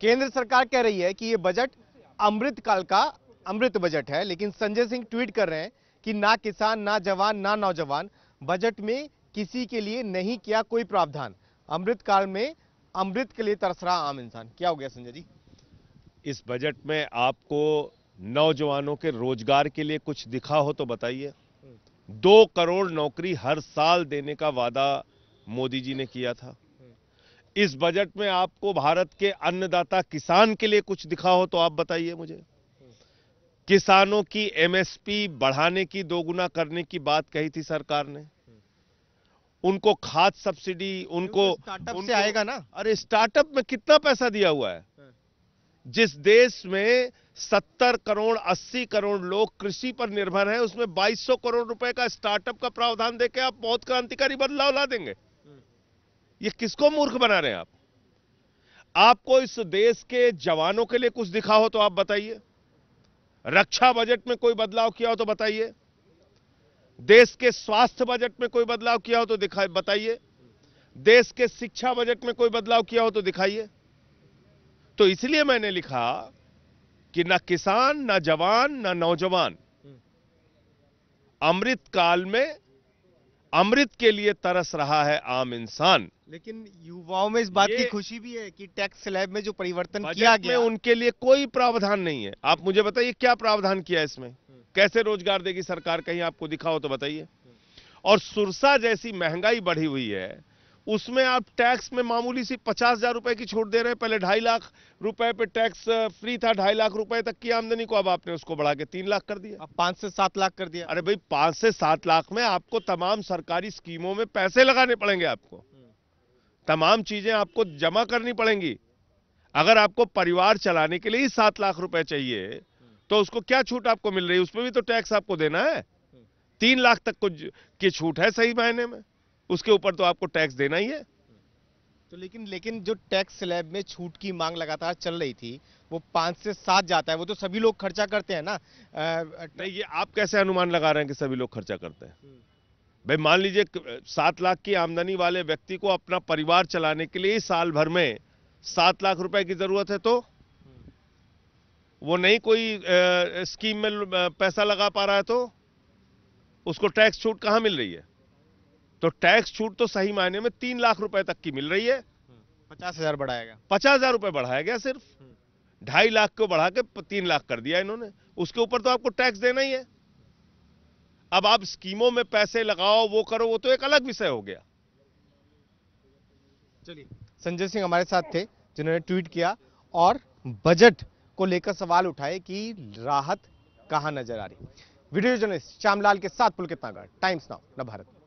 केंद्र सरकार कह रही है कि ये बजट अमृत काल का अमृत बजट है लेकिन संजय सिंह ट्वीट कर रहे हैं कि ना किसान ना जवान ना नौजवान बजट में किसी के लिए नहीं किया कोई प्रावधान अमृत काल में अमृत के लिए तरस रहा आम इंसान क्या हो गया संजय जी इस बजट में आपको नौजवानों के रोजगार के लिए कुछ दिखा हो तो बताइए दो करोड़ नौकरी हर साल देने का वादा मोदी जी ने किया था इस बजट में आपको भारत के अन्नदाता किसान के लिए कुछ दिखा हो तो आप बताइए मुझे किसानों की एमएसपी बढ़ाने की दोगुना करने की बात कही थी सरकार ने उनको खाद सब्सिडी उनको स्टार्टअप से आएगा ना अरे स्टार्टअप में कितना पैसा दिया हुआ है हाँ। जिस देश में 70 करोड़ 80 करोड़ लोग कृषि पर निर्भर हैं उसमें 2200 करोड़ रुपए का स्टार्टअप का प्रावधान देकर आप बहुत क्रांतिकारी बदलाव ला देंगे ये किसको मूर्ख बना रहे हैं आप आपको इस देश के जवानों के लिए कुछ दिखा हो तो आप बताइए रक्षा बजट में कोई बदलाव किया हो तो बताइए देश के स्वास्थ्य बजट में कोई बदलाव किया हो तो दिखाई बताइए देश के शिक्षा बजट में कोई बदलाव किया हो तो दिखाइए तो इसलिए मैंने लिखा कि ना किसान ना जवान ना नौजवान हम्म। अमृत काल में अमृत के लिए तरस रहा है आम इंसान लेकिन युवाओं में इस बात की खुशी भी है कि टैक्स स्लैब में जो परिवर्तन किया गया में उनके लिए कोई प्रावधान नहीं है आप मुझे बताइए क्या प्रावधान किया इसमें हम्म। कैसे रोजगार देगी सरकार कहीं आपको दिखा हो तो बताइए और सुरसा जैसी महंगाई बढ़ी हुई है उसमें आप टैक्स में मामूली सी पचास हज़ार रुपए की छूट दे रहे हैं पहले ढाई लाख रुपए पे टैक्स फ्री uh, था ढाई लाख रुपए तक की आमदनी को अब आपने उसको बढ़ा के तीन लाख कर दिया अब पांच से सात लाख कर दिया अरे भाई पांच से सात लाख में आपको तमाम सरकारी स्कीमों में पैसे लगाने पड़ेंगे आपको हम्म। तमाम चीज़ें आपको जमा करनी पड़ेंगी अगर आपको परिवार चलाने के लिए ही सात लाख रुपए चाहिए हम्म। तो उसको क्या छूट आपको मिल रही है उसमें भी तो टैक्स आपको देना है हम्म। तीन लाख तक कुछ की छूट है सही महीने में उसके ऊपर तो आपको टैक्स देना ही है तो लेकिन लेकिन जो टैक्स स्लैब में छूट की मांग लगातार चल रही थी वो पाँच से सात जाता है वो तो सभी लोग खर्चा करते हैं ना नहीं ये आप कैसे अनुमान लगा रहे हैं कि सभी लोग खर्चा करते हैं हम्म। भाई मान लीजिए सात लाख की आमदनी वाले व्यक्ति को अपना परिवार चलाने के लिए साल भर में सात लाख रुपए की जरूरत है तो हम्म। वो नहीं कोई आ, स्कीम में पैसा लगा पा रहा है तो उसको टैक्स छूट कहाँ मिल रही है तो टैक्स छूट तो सही मायने में तीन लाख रुपए तक की मिल रही है पचास हजार बढ़ाया गया पचास हजार रुपए बढ़ाया गया सिर्फ हम्म। ढाई लाख को बढ़ा के तीन लाख कर दिया इन्होंने उसके ऊपर तो आपको टैक्स देना ही है अब आप स्कीमों में पैसे लगाओ वो करो वो तो एक अलग विषय हो गया चलिए संजय सिंह हमारे साथ थे जिन्होंने ट्वीट किया और बजट को लेकर सवाल उठाए कि राहत कहां नजर आ रही वीडियो जर्नलिस्ट श्यामलाल के साथ पुल कितना टाइम्स नाउ न भारत